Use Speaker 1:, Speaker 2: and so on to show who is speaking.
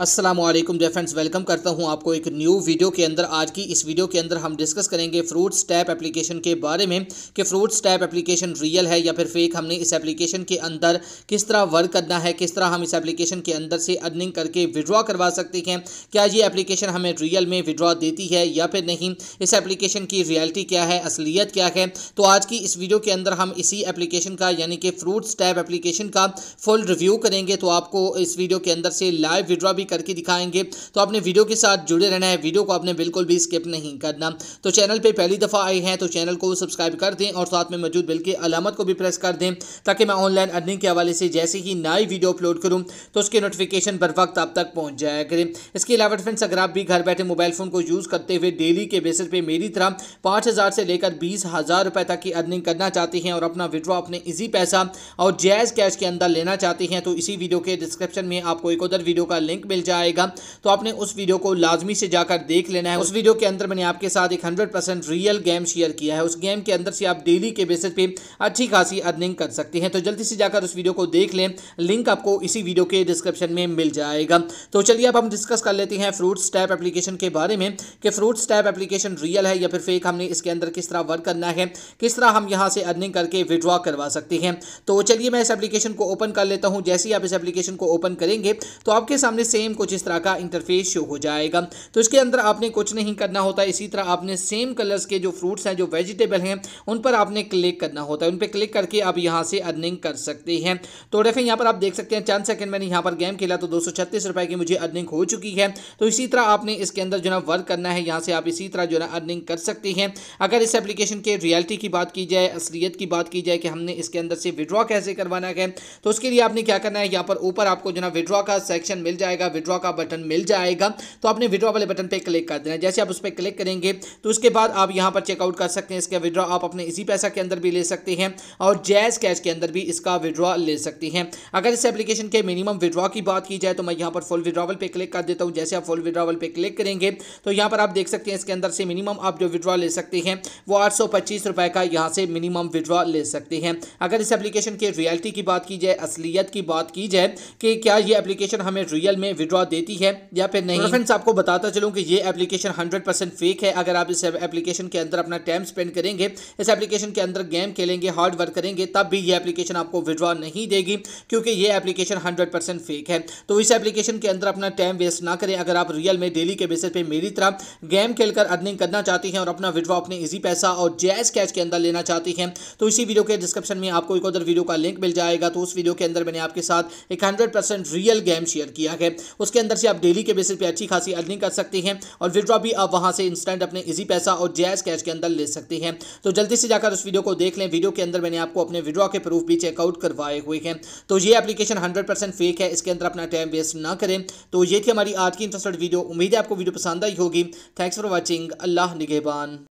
Speaker 1: Aslam dear friends welcome करता हूं आपको एक न्यू वीडियो के अंदर आज की इस वीडियो के अंदर हम डिस्कस करेंगे फ्रूट्स टैप एप्लीकेशन के बारे में कि फ्रूट्स टैप एप्लीकेशन रियल है या फिर फेक हमने इस एप्लीकेशन के अंदर किस तरह वर्क करना है किस तरह हम इस एप्लीकेशन के अंदर से अर्निंग करके विड्रॉ करवा सकते हैं क्या ये एप्लीकेशन हमें रियल में विड्रॉ देती है या फिर नहीं इस एप्लीकेशन की रियलिटी क्या है असलियत क्या है तो आज की इस वीडियो के अंदर हम इसी एप्लीकेशन का यानी कि फ्रूट्स टैप एप्लीकेशन का फुल रिव्यू करेंगे तो आपको इस वीडियो के अंदर से लाइव विड्रॉ भी भी करके दिखाएंगे तो आपने वीडियो के साथ जुड़े रहना है वीडियो को आपने बिल्कुल भी स्किप नहीं करना तो चैनल पर पहली दफ़ा आए हैं तो चैनल को सब्सक्राइब कर दें और साथ में मौजूद बिल की अलामत को भी प्रेस कर दें ताकि मैं ऑनलाइन अर्निंग के हवाले से जैसे ही नई वीडियो अपलोड करूँ तो उसके नोटिफिकेशन बर वक्त आप तक पहुँच जाया करें इसके अलावा फ्रेंड्स अगर आप भी घर बैठे मोबाइल फ़ोन को यूज़ करते हुए डेली के बेसिस पर मेरी तरह पाँच हज़ार से लेकर बीस हज़ार रुपये तक की अर्निंग करना चाहते हैं और अपना विड्रॉ अपने इजी पैसा और जैज़ कैश के अंदर लेना चाहते हैं तो इसी वीडियो के डिस्क्रिप्शन में आपको एक उधर वीडियो का लिंक मिल जाएगा तो आपने उस वीडियो को लाजमी से जाकर देख लेना है उस वीडियो के अंदर मैंने आपके साथ एक हंड्रेड रियल गेम शेयर किया है उस गेम के अंदर से आप डेली के बेसिस पे अच्छी खासी अर्निंग कर सकते हैं तो जल्दी से जाकर उस वीडियो को देख लें लिंक आपको इसी वीडियो के डिस्क्रिप्शन में मिल जाएगा तो चलिए अब हम डिस्कस कर लेते हैं फ्रूट स्टैप एप्लीकेशन के बारे में कि फ्रूट स्टैप एप्लीकेशन रियल है या फिर फेक हमने इसके अंदर किस तरह वर्क करना है किस तरह हम यहाँ से अर्निंग करके विड्रॉ करवा सकते हैं तो चलिए मैं इस एप्लीकेशन को ओपन कर लेता हूँ जैसे ही आप इस एप्लीकेशन को ओपन करेंगे तो आपके सामने सेम सेम कुछ इस तरह का इंटरफेस शो हो जाएगा तो इसके अंदर आपने कुछ नहीं करना होता इसी तरह आपने सेम कलर्स के जो फ्रूट्स हैं जो वेजिटेबल हैं उन पर आपने क्लिक करना होता है उन पर क्लिक करके आप यहाँ से अर्निंग कर सकते हैं तो रेफे यहाँ पर आप देख सकते हैं चंद सेकेंड मैंने यहाँ पर गेम खेला तो दो रुपए की मुझे अर्निंग हो चुकी है तो इसी तरह आपने इसके अंदर जो ना वर्क करना है यहाँ से आप इसी तरह जो ना अर्निंग कर सकते हैं अगर इस एप्लीकेशन के रियलिटी की बात की जाए असलियत की बात की जाए कि हमने इसके अंदर से विड्रॉ कैसे करवाना है तो उसके लिए आपने क्या करना है यहाँ पर ऊपर आपको जो ना विड्रॉ का सेक्शन मिल जाएगा विड्रॉ का बटन मिल जाएगा तो आपने विड्रॉ वाले बटन पर क्लिक कर देना जैसे आप उस पर क्लिक करेंगे तो उसके बाद आप यहाँ पर चेकआउट कर सकते हैं इसका विड्रॉ आप अपने इसी पैसा के अंदर भी ले सकते हैं और जैज़ कैश के अंदर भी इसका विड्रॉ ले सकते हैं अगर इस एप्लीकेशन के मिनिमम विड्रॉ की बात की जाए तो मैं यहाँ पर फुल विड्रॉवल पर क्लिक कर देता हूँ जैसे आप फुल विड्रॉवल पर क्लिक करेंगे तो यहाँ पर आप देख सकते हैं इसके अंदर से मिनिमम आप जो विड्रॉ ले सकते हैं वो आठ रुपए का यहाँ से मिनिमम विड्रॉ ले सकते हैं अगर इस एप्लीकेशन के रियलिटी की बात की जाए असलियत की बात की जाए कि क्या ये एप्लीकेशन हमें रियल में विड्रॉ देती है या फिर नहीं फ्रेंड्स तो आपको बताता चलूँ कि ये एप्लीकेशन हंड्रेड फेक है अगर आप इस एप्लीकेशन के अंदर अपना टाइम स्पेंड करेंगे इस एप्लीकेशन के अंदर गेम खेलेंगे हार्ड वर्क करेंगे तब भी ये एप्लीकेशन आपको विड्रॉ नहीं देगी क्योंकि ये एप्लीकेशन हंड्रेड फेक है तो इस एप्लीकेशन के अंदर अपना टाइम वेस्ट ना करें अगर आप रियल में डेली के बेसिस पे मेरी तरह गेम खेलकर अर्निंग करना चाहती हैं और अपना विड्रॉ अपने इजी पैसा और जैज कैश के अंदर लेना चाहती हैं तो इसी वीडियो के डिस्क्रिप्शन में आपको एक उधर वीडियो का लिंक मिल जाएगा तो उस वीडियो के अंदर मैंने आपके साथ एक हंड्रेड रियल गेम शेयर किया है उसके अंदर से आप डेली के बेसिस पे अच्छी खासी अर्निंग कर सकते हैं और विड्रॉ भी आप वहाँ से इंस्टेंट अपने इजी पैसा और जैस कैश के अंदर ले सकते हैं तो जल्दी से जाकर उस वीडियो को देख लें वीडियो के अंदर मैंने आपको अपने विड्रॉ के प्रूफ भी चेकआउट करवाए हुए हैं तो ये एप्लीकेशन हंड्रेड फेक है इसके अंदर अपना टाइम वेस्ट ना करें तो ये थी हमारी आज की इंटरेस्टेड वीडियो उम्मीद है आपको वीडियो पसंद आई होगी थैंक्स फॉर वॉचिंग अल्लाह निगेबान